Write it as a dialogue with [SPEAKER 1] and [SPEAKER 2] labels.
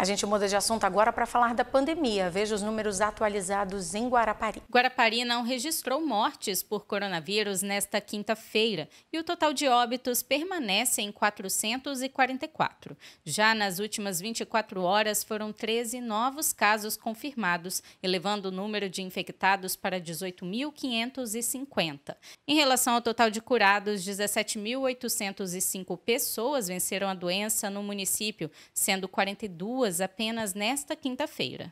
[SPEAKER 1] A gente muda de assunto agora para falar da pandemia. Veja os números atualizados em Guarapari.
[SPEAKER 2] Guarapari não registrou mortes por coronavírus nesta quinta-feira e o total de óbitos permanece em 444. Já nas últimas 24 horas foram 13 novos casos confirmados, elevando o número de infectados para 18.550. Em relação ao total de curados, 17.805 pessoas venceram a doença no município, sendo 42 apenas nesta quinta-feira.